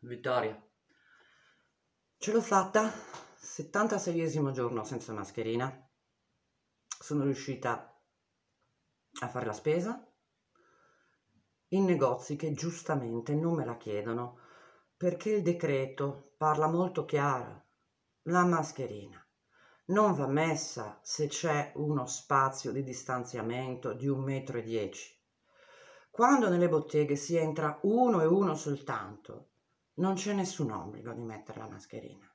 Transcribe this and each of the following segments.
Vittoria. Ce l'ho fatta, 76esimo giorno senza mascherina. Sono riuscita a fare la spesa in negozi che giustamente non me la chiedono perché il decreto parla molto chiaro. La mascherina non va messa se c'è uno spazio di distanziamento di un metro e dieci. Quando nelle botteghe si entra uno e uno soltanto, non c'è nessun obbligo di mettere la mascherina.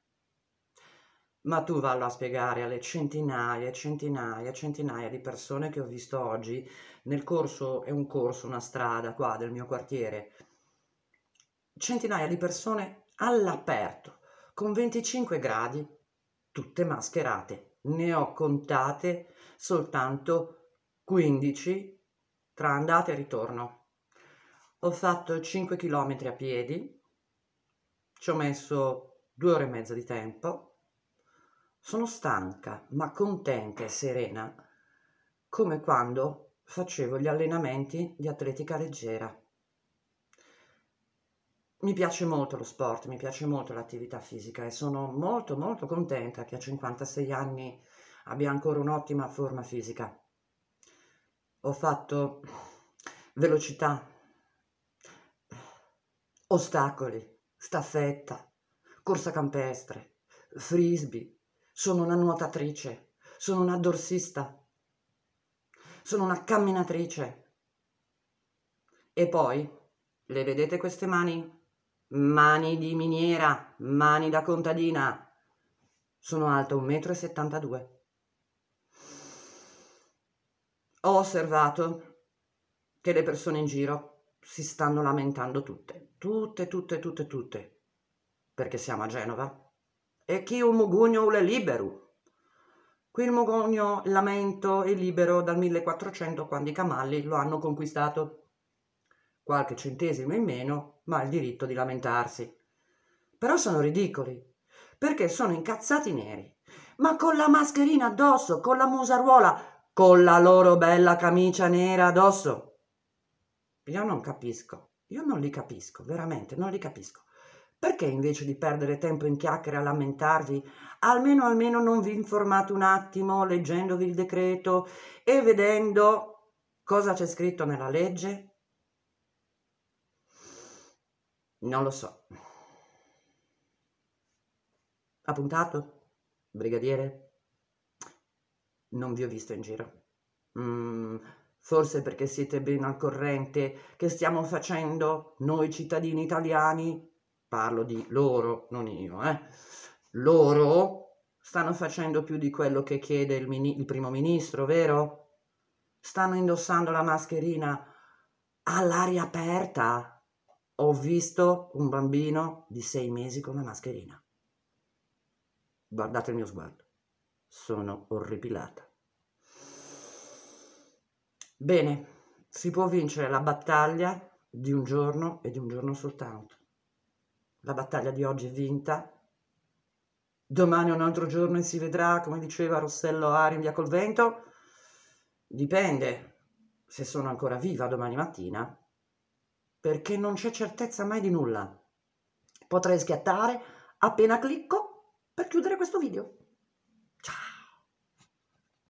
Ma tu vallo a spiegare alle centinaia e centinaia e centinaia di persone che ho visto oggi nel corso, è un corso, una strada qua del mio quartiere, centinaia di persone all'aperto, con 25 gradi, tutte mascherate. Ne ho contate soltanto 15 tra andata e ritorno. Ho fatto 5 km a piedi, ci ho messo due ore e mezza di tempo. Sono stanca, ma contenta e serena, come quando facevo gli allenamenti di atletica leggera. Mi piace molto lo sport, mi piace molto l'attività fisica e sono molto molto contenta che a 56 anni abbia ancora un'ottima forma fisica. Ho fatto velocità, ostacoli, staffetta, corsa campestre, frisbee, sono una nuotatrice, sono una dorsista, sono una camminatrice. E poi, le vedete queste mani? Mani di miniera, mani da contadina. Sono alta 1,72 m. Ho osservato che le persone in giro si stanno lamentando tutte tutte, tutte, tutte, tutte, perché siamo a Genova. E chi un mugugno è libero? Qui il Mogogno lamento è libero dal 1400 quando i Camalli lo hanno conquistato. Qualche centesimo in meno, ma ha il diritto di lamentarsi. Però sono ridicoli, perché sono incazzati neri, ma con la mascherina addosso, con la musaruola, con la loro bella camicia nera addosso. Io non capisco. Io non li capisco, veramente, non li capisco. Perché invece di perdere tempo in chiacchiere a lamentarvi, almeno almeno non vi informate un attimo leggendovi il decreto e vedendo cosa c'è scritto nella legge? Non lo so. Ha puntato? Brigadiere? Non vi ho visto in giro. Mm, forse perché siete ben al corrente, che stiamo facendo noi cittadini italiani, parlo di loro, non io, eh, loro stanno facendo più di quello che chiede il, mini- il primo ministro, vero? Stanno indossando la mascherina all'aria aperta. Ho visto un bambino di sei mesi con la mascherina. Guardate il mio sguardo. Sono orripilata. Bene, si può vincere la battaglia di un giorno e di un giorno soltanto. La battaglia di oggi è vinta, domani un altro giorno e si vedrà, come diceva Rossello Ari in via col vento. Dipende se sono ancora viva domani mattina, perché non c'è certezza mai di nulla. Potrei schiattare appena clicco per chiudere questo video. Ciao!